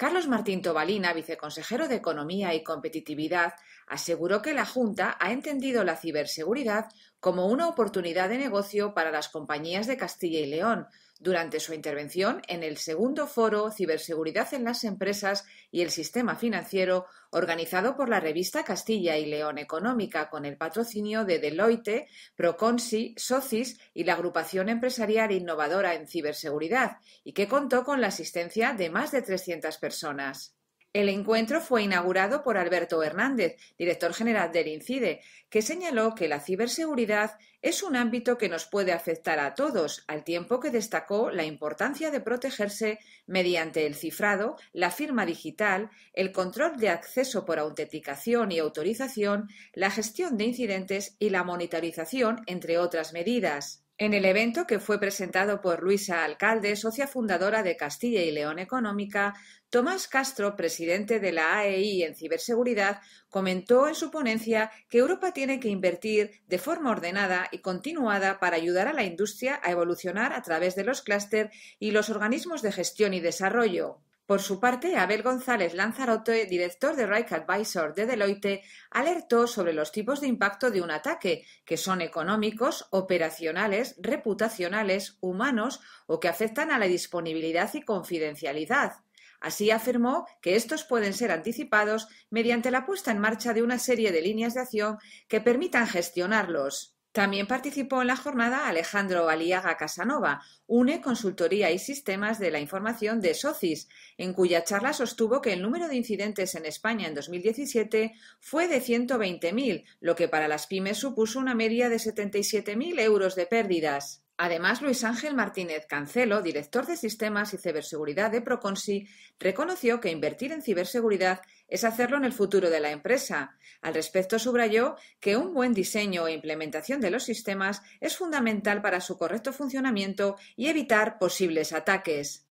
Carlos Martín Tobalina, viceconsejero de Economía y Competitividad, aseguró que la Junta ha entendido la ciberseguridad como una oportunidad de negocio para las compañías de Castilla y León durante su intervención en el segundo foro Ciberseguridad en las Empresas y el Sistema Financiero organizado por la revista Castilla y León Económica con el patrocinio de Deloitte, Proconsi, Socis y la agrupación empresarial innovadora en ciberseguridad y que contó con la asistencia de más de 300 personas. El encuentro fue inaugurado por Alberto Hernández, director general del INCIDE, que señaló que la ciberseguridad es un ámbito que nos puede afectar a todos, al tiempo que destacó la importancia de protegerse mediante el cifrado, la firma digital, el control de acceso por autenticación y autorización, la gestión de incidentes y la monitorización, entre otras medidas. En el evento, que fue presentado por Luisa Alcalde, socia fundadora de Castilla y León Económica, Tomás Castro, presidente de la AEI en ciberseguridad, comentó en su ponencia que Europa tiene que invertir de forma ordenada y continuada para ayudar a la industria a evolucionar a través de los clúster y los organismos de gestión y desarrollo, por su parte, Abel González Lanzarote, director de Reich Advisor de Deloitte, alertó sobre los tipos de impacto de un ataque, que son económicos, operacionales, reputacionales, humanos o que afectan a la disponibilidad y confidencialidad. Así afirmó que estos pueden ser anticipados mediante la puesta en marcha de una serie de líneas de acción que permitan gestionarlos. También participó en la jornada Alejandro Aliaga Casanova, UNE Consultoría y Sistemas de la Información de SOCIS, en cuya charla sostuvo que el número de incidentes en España en 2017 fue de 120.000, lo que para las pymes supuso una media de 77.000 euros de pérdidas. Además, Luis Ángel Martínez Cancelo, director de Sistemas y Ciberseguridad de Proconsi, reconoció que invertir en ciberseguridad es hacerlo en el futuro de la empresa. Al respecto, subrayó que un buen diseño e implementación de los sistemas es fundamental para su correcto funcionamiento y evitar posibles ataques.